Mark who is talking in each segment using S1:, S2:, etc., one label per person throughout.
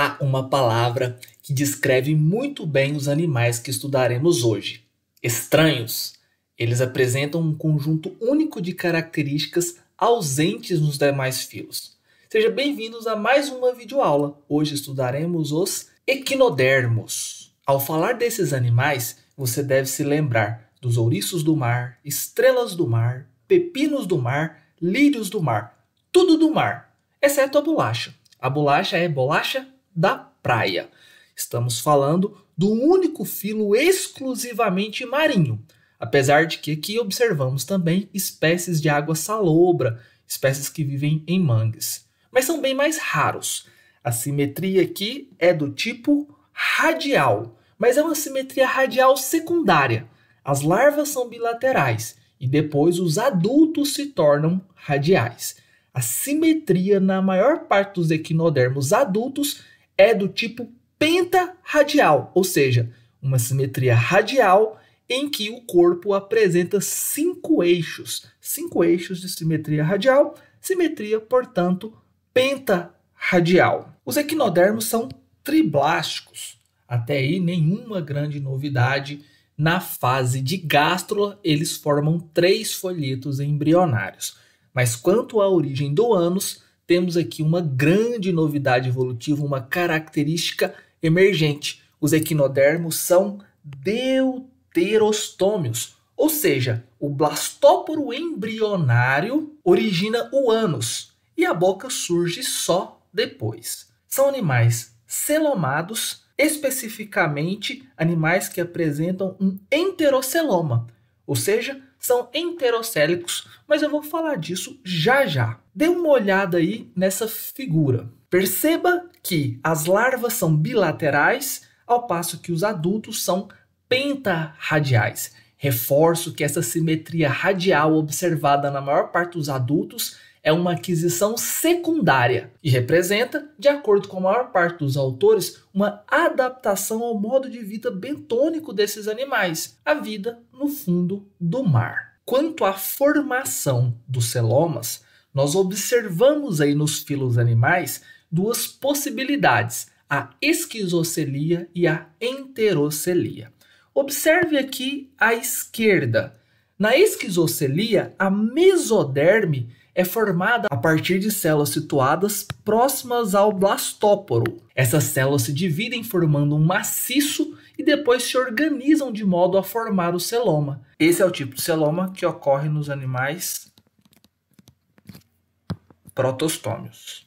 S1: há uma palavra que descreve muito bem os animais que estudaremos hoje. Estranhos. Eles apresentam um conjunto único de características ausentes nos demais filos. Sejam bem-vindos a mais uma videoaula. Hoje estudaremos os equinodermos. Ao falar desses animais, você deve se lembrar dos ouriços do mar, estrelas do mar, pepinos do mar, lírios do mar, tudo do mar, exceto a bolacha. A bolacha é bolacha da praia. Estamos falando do único filo exclusivamente marinho, apesar de que aqui observamos também espécies de água salobra, espécies que vivem em mangues, mas são bem mais raros. A simetria aqui é do tipo radial, mas é uma simetria radial secundária. As larvas são bilaterais e depois os adultos se tornam radiais. A simetria na maior parte dos equinodermos adultos é do tipo pentarradial, ou seja, uma simetria radial em que o corpo apresenta cinco eixos. Cinco eixos de simetria radial, simetria, portanto, pentarradial. Os equinodermos são triblásticos. Até aí, nenhuma grande novidade. Na fase de gástrula, eles formam três folhetos embrionários. Mas quanto à origem do ânus, temos aqui uma grande novidade evolutiva, uma característica emergente. Os equinodermos são deuterostômios, ou seja, o blastóporo embrionário origina o ânus e a boca surge só depois. São animais celomados, especificamente animais que apresentam um enteroceloma, ou seja, são enterocélicos, mas eu vou falar disso já já. Dê uma olhada aí nessa figura. Perceba que as larvas são bilaterais, ao passo que os adultos são pentarradiais. Reforço que essa simetria radial observada na maior parte dos adultos é uma aquisição secundária e representa, de acordo com a maior parte dos autores, uma adaptação ao modo de vida bentônico desses animais, a vida no fundo do mar. Quanto à formação dos celomas, nós observamos aí nos filos animais duas possibilidades, a esquizocelia e a enterocelia. Observe aqui à esquerda. Na esquizocelia, a mesoderme é formada a partir de células situadas próximas ao blastóporo. Essas células se dividem formando um maciço e depois se organizam de modo a formar o celoma. Esse é o tipo de celoma que ocorre nos animais protostômios.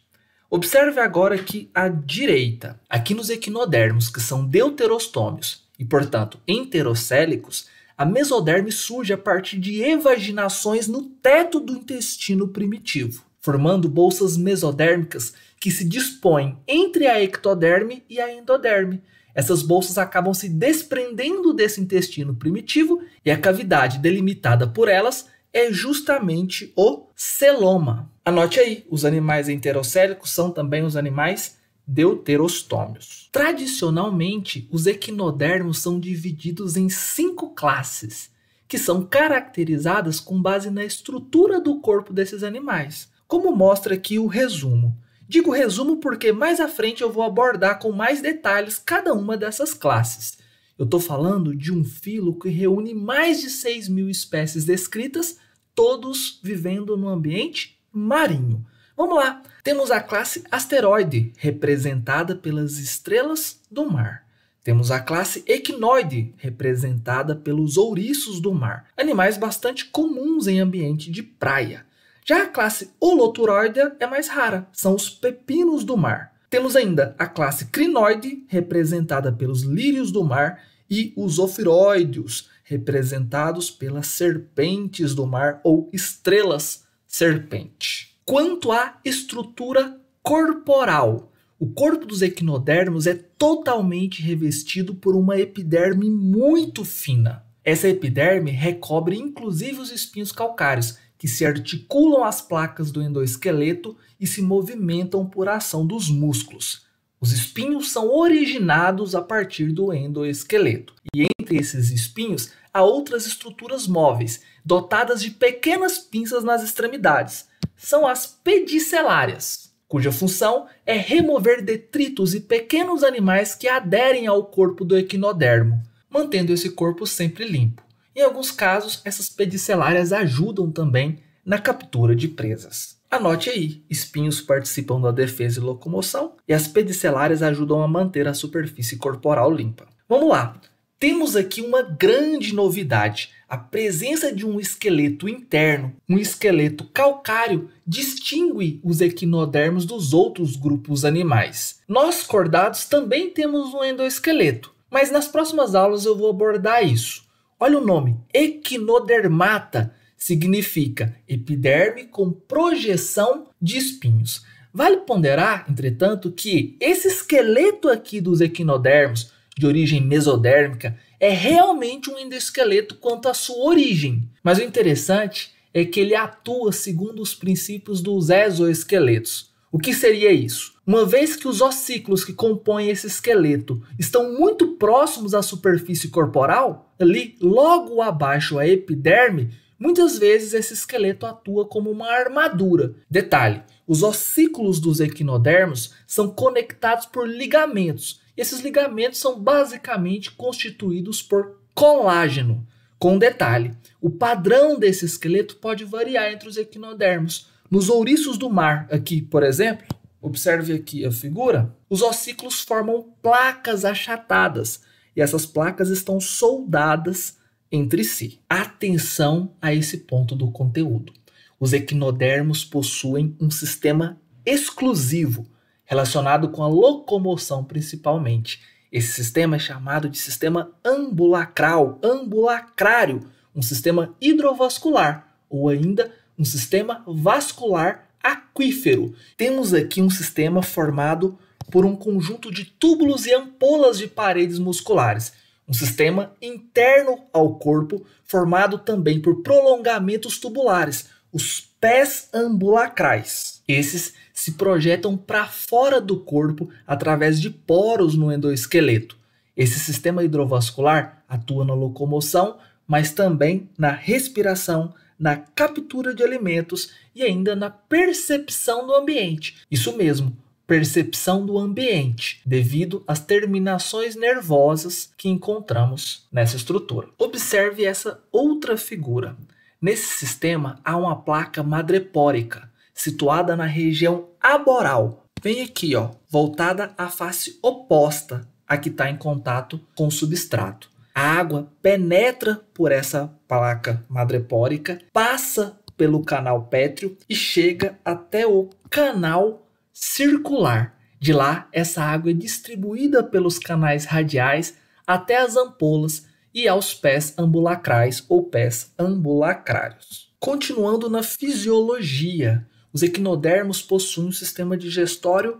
S1: Observe agora aqui à direita. Aqui nos equinodermos, que são deuterostômios e, portanto, enterocélicos, a mesoderme surge a partir de evaginações no teto do intestino primitivo, formando bolsas mesodérmicas que se dispõem entre a ectoderme e a endoderme. Essas bolsas acabam se desprendendo desse intestino primitivo e a cavidade delimitada por elas é justamente o celoma. Anote aí, os animais enterocélicos são também os animais deuterostômios. Tradicionalmente, os equinodermos são divididos em cinco classes, que são caracterizadas com base na estrutura do corpo desses animais, como mostra aqui o resumo. Digo resumo porque mais à frente eu vou abordar com mais detalhes cada uma dessas classes. Eu estou falando de um filo que reúne mais de 6 mil espécies descritas, todos vivendo no ambiente marinho. Vamos lá! Temos a classe asteroide, representada pelas estrelas do mar. Temos a classe equinoide, representada pelos ouriços do mar, animais bastante comuns em ambiente de praia. Já a classe holoturoide é mais rara, são os pepinos do mar. Temos ainda a classe crinoide, representada pelos lírios do mar, e os ofiróideos, representados pelas serpentes do mar ou estrelas serpente quanto à estrutura corporal. O corpo dos equinodermos é totalmente revestido por uma epiderme muito fina. Essa epiderme recobre inclusive os espinhos calcários, que se articulam às placas do endoesqueleto e se movimentam por ação dos músculos. Os espinhos são originados a partir do endoesqueleto, e entre esses espinhos há outras estruturas móveis, dotadas de pequenas pinças nas extremidades são as pedicelárias, cuja função é remover detritos e pequenos animais que aderem ao corpo do equinodermo, mantendo esse corpo sempre limpo. Em alguns casos, essas pedicelárias ajudam também na captura de presas. Anote aí: espinhos participam da defesa e locomoção, e as pedicelárias ajudam a manter a superfície corporal limpa. Vamos lá! Temos aqui uma grande novidade: a presença de um esqueleto interno, um esqueleto calcário, distingue os equinodermos dos outros grupos animais. Nós cordados também temos um endoesqueleto, mas nas próximas aulas eu vou abordar isso. Olha o nome: equinodermata significa epiderme com projeção de espinhos. Vale ponderar, entretanto, que esse esqueleto aqui dos equinodermos de origem mesodérmica, é realmente um endosqueleto quanto à sua origem. Mas o interessante é que ele atua segundo os princípios dos exoesqueletos. O que seria isso? Uma vez que os ossículos que compõem esse esqueleto estão muito próximos à superfície corporal, ali logo abaixo a epiderme, muitas vezes esse esqueleto atua como uma armadura. Detalhe: os ossículos dos equinodermos são conectados por ligamentos esses ligamentos são basicamente constituídos por colágeno. Com detalhe, o padrão desse esqueleto pode variar entre os equinodermos. Nos ouriços do mar, aqui, por exemplo, observe aqui a figura, os ossículos formam placas achatadas e essas placas estão soldadas entre si. Atenção a esse ponto do conteúdo. Os equinodermos possuem um sistema exclusivo relacionado com a locomoção principalmente. Esse sistema é chamado de sistema ambulacral, ambulacrário, um sistema hidrovascular ou ainda um sistema vascular aquífero. Temos aqui um sistema formado por um conjunto de túbulos e ampolas de paredes musculares, um sistema interno ao corpo formado também por prolongamentos tubulares, os pés ambulacrais. Esses se projetam para fora do corpo através de poros no endoesqueleto. Esse sistema hidrovascular atua na locomoção, mas também na respiração, na captura de alimentos e ainda na percepção do ambiente. Isso mesmo, percepção do ambiente, devido às terminações nervosas que encontramos nessa estrutura. Observe essa outra figura. Nesse sistema há uma placa madrepórica situada na região aboral, vem aqui, ó, voltada à face oposta a que está em contato com o substrato. A água penetra por essa placa madrepórica, passa pelo canal pétreo e chega até o canal circular. De lá, essa água é distribuída pelos canais radiais até as ampolas e aos pés ambulacrais ou pés ambulacrários. Continuando na fisiologia, os equinodermos possuem um sistema digestório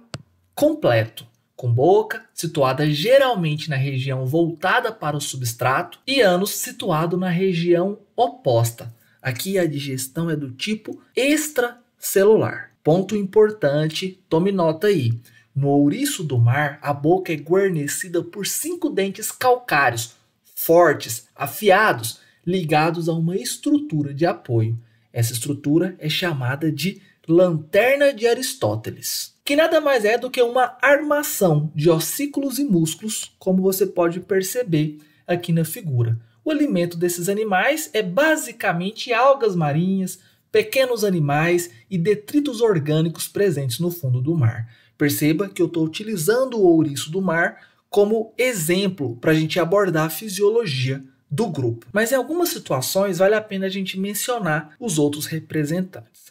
S1: completo, com boca situada geralmente na região voltada para o substrato e ânus situado na região oposta. Aqui a digestão é do tipo extracelular. Ponto importante, tome nota aí. No ouriço do mar, a boca é guarnecida por cinco dentes calcários, fortes, afiados, ligados a uma estrutura de apoio. Essa estrutura é chamada de Lanterna de Aristóteles, que nada mais é do que uma armação de ossículos e músculos, como você pode perceber aqui na figura. O alimento desses animais é basicamente algas marinhas, pequenos animais e detritos orgânicos presentes no fundo do mar. Perceba que eu estou utilizando o ouriço do mar como exemplo para a gente abordar a fisiologia do grupo. Mas em algumas situações vale a pena a gente mencionar os outros representantes.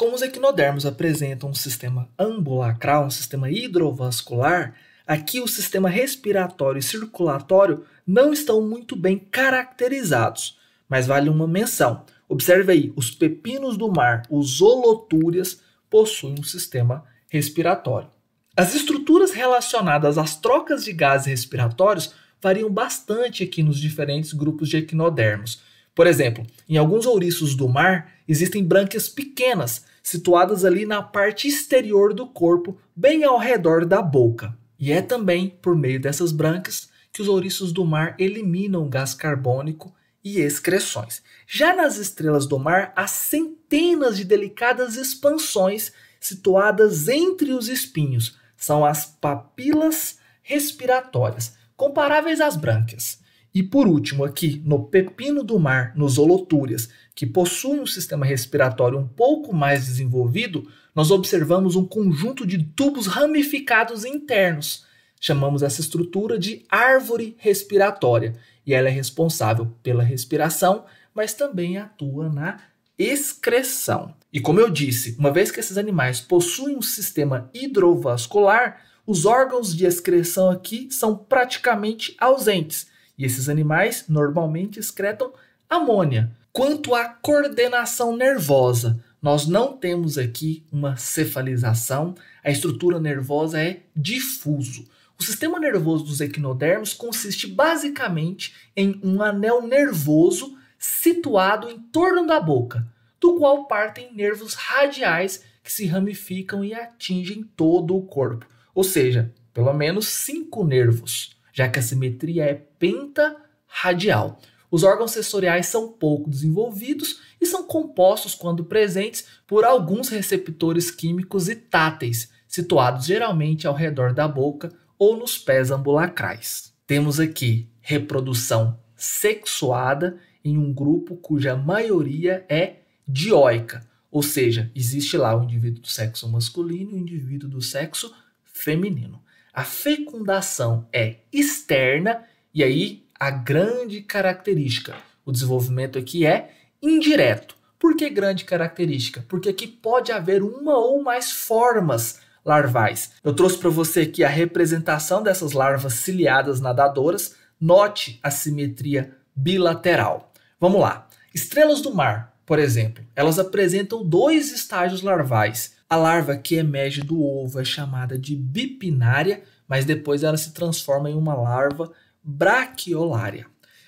S1: Como os equinodermos apresentam um sistema ambulacral, um sistema hidrovascular, aqui o sistema respiratório e circulatório não estão muito bem caracterizados, mas vale uma menção. Observe aí, os pepinos do mar, os holotúrias, possuem um sistema respiratório. As estruturas relacionadas às trocas de gases respiratórios variam bastante aqui nos diferentes grupos de equinodermos. Por exemplo, em alguns ouriços do mar existem brânquias pequenas situadas ali na parte exterior do corpo, bem ao redor da boca. E é também por meio dessas brancas que os ouriços do mar eliminam gás carbônico e excreções. Já nas estrelas do mar, há centenas de delicadas expansões situadas entre os espinhos. São as papilas respiratórias, comparáveis às brânquias. E por último, aqui no pepino do mar, nos holotúrias, que possuem um sistema respiratório um pouco mais desenvolvido, nós observamos um conjunto de tubos ramificados internos. Chamamos essa estrutura de árvore respiratória e ela é responsável pela respiração, mas também atua na excreção. E como eu disse, uma vez que esses animais possuem um sistema hidrovascular, os órgãos de excreção aqui são praticamente ausentes e esses animais normalmente excretam amônia. Quanto à coordenação nervosa, nós não temos aqui uma cefalização, a estrutura nervosa é difuso. O sistema nervoso dos equinodermos consiste basicamente em um anel nervoso situado em torno da boca, do qual partem nervos radiais que se ramificam e atingem todo o corpo, ou seja, pelo menos cinco nervos já que a simetria é pentarradial. Os órgãos sensoriais são pouco desenvolvidos e são compostos, quando presentes, por alguns receptores químicos e táteis, situados geralmente ao redor da boca ou nos pés ambulacrais. Temos aqui reprodução sexuada em um grupo cuja maioria é dioica, ou seja, existe lá o indivíduo do sexo masculino e o indivíduo do sexo feminino. A fecundação é externa, e aí a grande característica. O desenvolvimento aqui é indireto. Por que grande característica? Porque aqui pode haver uma ou mais formas larvais. Eu trouxe para você aqui a representação dessas larvas ciliadas nadadoras. Note a simetria bilateral. Vamos lá. Estrelas do mar por exemplo, elas apresentam dois estágios larvais. A larva que emerge do ovo é chamada de bipinária, mas depois ela se transforma em uma larva braquiolária.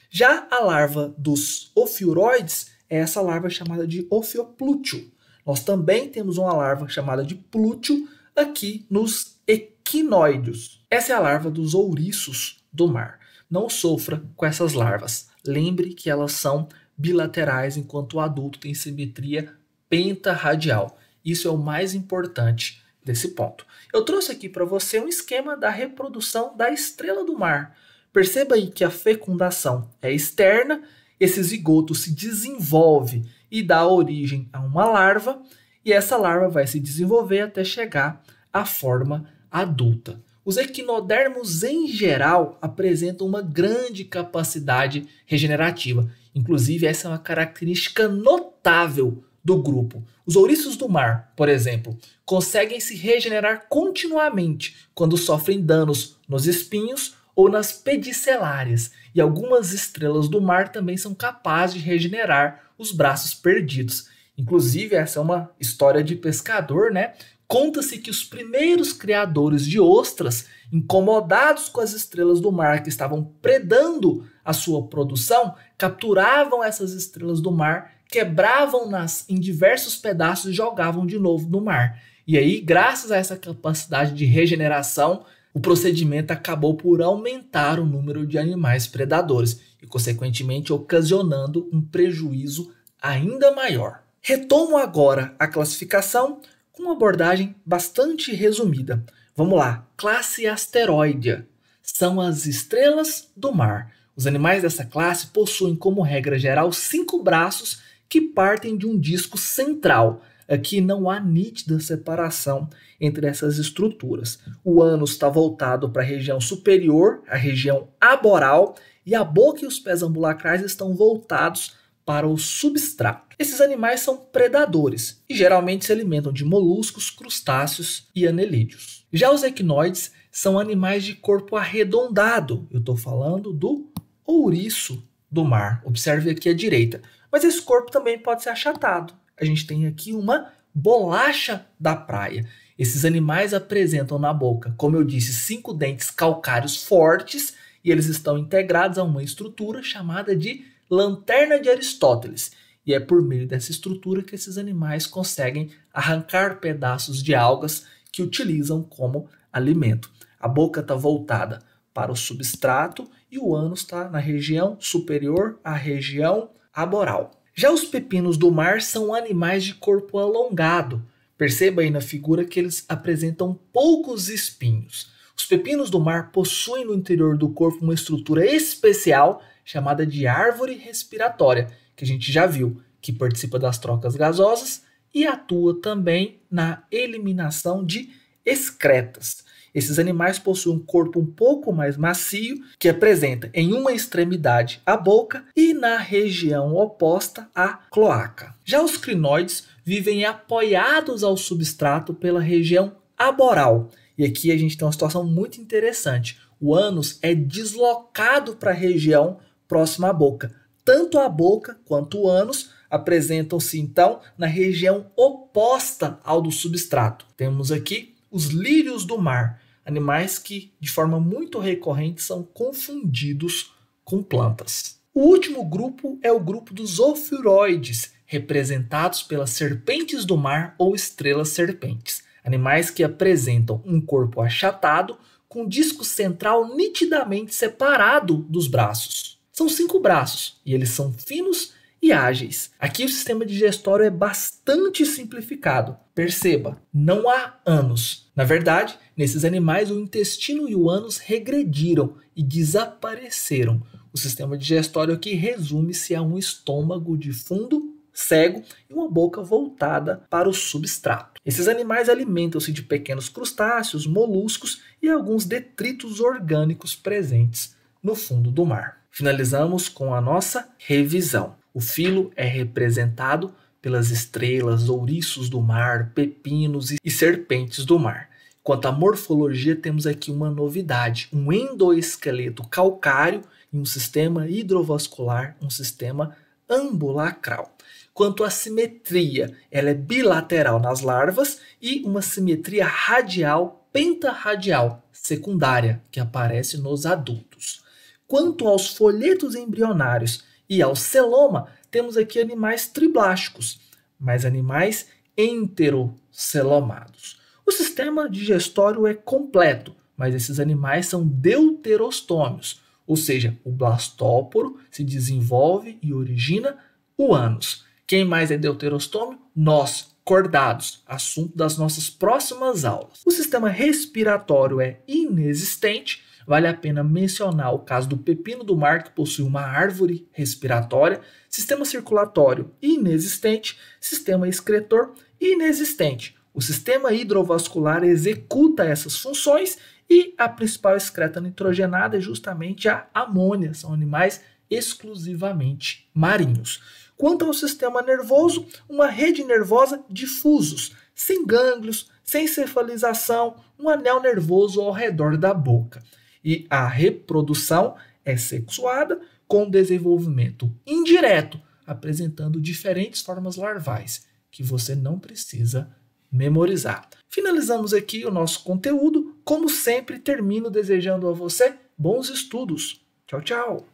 S1: Já a larva dos ofiuroides é essa larva chamada de ofioplúteo. Nós também temos uma larva chamada de plúteo aqui nos equinoides. Essa é a larva dos ouriços do mar. Não sofra com essas larvas. Lembre que elas são bilaterais, enquanto o adulto tem simetria pentarradial. Isso é o mais importante desse ponto. Eu trouxe aqui para você um esquema da reprodução da estrela do mar. Perceba aí que a fecundação é externa, esse zigoto se desenvolve e dá origem a uma larva, e essa larva vai se desenvolver até chegar à forma adulta. Os equinodermos, em geral, apresentam uma grande capacidade regenerativa. Inclusive, essa é uma característica notável do grupo. Os ouriços do mar, por exemplo, conseguem se regenerar continuamente quando sofrem danos nos espinhos ou nas pedicelárias, e algumas estrelas do mar também são capazes de regenerar os braços perdidos. Inclusive, essa é uma história de pescador, né? Conta-se que os primeiros criadores de ostras, incomodados com as estrelas do mar que estavam predando a sua produção, capturavam essas estrelas do mar, quebravam-nas em diversos pedaços e jogavam de novo no mar. E aí, graças a essa capacidade de regeneração, o procedimento acabou por aumentar o número de animais predadores e, consequentemente, ocasionando um prejuízo ainda maior. Retomo agora a classificação com uma abordagem bastante resumida. Vamos lá, classe asteroidea. São as estrelas do mar. Os animais dessa classe possuem, como regra geral, cinco braços que partem de um disco central. Aqui não há nítida separação entre essas estruturas. O ânus está voltado para a região superior, a região aboral, e a boca e os pés ambulacrais estão voltados para o substrato. Esses animais são predadores e geralmente se alimentam de moluscos, crustáceos e anelídeos. Já os equinoides são animais de corpo arredondado. Eu estou falando do ouriço do mar. Observe aqui à direita. Mas esse corpo também pode ser achatado. A gente tem aqui uma bolacha da praia. Esses animais apresentam na boca, como eu disse, cinco dentes calcários fortes e eles estão integrados a uma estrutura chamada de lanterna de Aristóteles. E é por meio dessa estrutura que esses animais conseguem arrancar pedaços de algas que utilizam como alimento. A boca está voltada para o substrato e o ânus está na região superior à região aboral. Já os pepinos do mar são animais de corpo alongado. Perceba aí na figura que eles apresentam poucos espinhos. Os pepinos do mar possuem no interior do corpo uma estrutura especial chamada de árvore respiratória, que a gente já viu, que participa das trocas gasosas e atua também na eliminação de excretas. Esses animais possuem um corpo um pouco mais macio, que apresenta em uma extremidade a boca e na região oposta a cloaca. Já os crinoides vivem apoiados ao substrato pela região aboral. E aqui a gente tem uma situação muito interessante. O ânus é deslocado para a região próxima à boca. Tanto a boca quanto o ânus apresentam-se então na região oposta ao do substrato. Temos aqui os lírios do mar, animais que, de forma muito recorrente, são confundidos com plantas. O último grupo é o grupo dos ofiuroides, representados pelas serpentes do mar ou estrelas serpentes, animais que apresentam um corpo achatado com disco central nitidamente separado dos braços. São cinco braços e eles são finos e ágeis. Aqui o sistema digestório é bastante simplificado. Perceba, não há anos. Na verdade, nesses animais o intestino e o ânus regrediram e desapareceram. O sistema digestório aqui resume-se a um estômago de fundo cego e uma boca voltada para o substrato. Esses animais alimentam-se de pequenos crustáceos, moluscos e alguns detritos orgânicos presentes no fundo do mar. Finalizamos com a nossa revisão. O filo é representado pelas estrelas, ouriços do mar, pepinos e serpentes do mar. Quanto à morfologia, temos aqui uma novidade: um endoesqueleto calcário e um sistema hidrovascular, um sistema ambulacral. Quanto à simetria, ela é bilateral nas larvas e uma simetria radial pentarradial secundária que aparece nos adultos. Quanto aos folhetos embrionários, e ao celoma, temos aqui animais triblásticos, mas animais enterocelomados. O sistema digestório é completo, mas esses animais são deuterostômios, ou seja, o blastóporo se desenvolve e origina o ânus. Quem mais é deuterostômio? Nós, cordados, assunto das nossas próximas aulas. O sistema respiratório é inexistente, vale a pena mencionar o caso do pepino do mar, que possui uma árvore respiratória, sistema circulatório inexistente, sistema excretor inexistente. O sistema hidrovascular executa essas funções e a principal excreta nitrogenada é justamente a amônia. São animais exclusivamente marinhos. Quanto ao sistema nervoso, uma rede nervosa difusos, sem gânglios, sem cefalização, um anel nervoso ao redor da boca. E a reprodução é sexuada com desenvolvimento indireto, apresentando diferentes formas larvais que você não precisa memorizar. Finalizamos aqui o nosso conteúdo. Como sempre, termino desejando a você bons estudos. Tchau, tchau!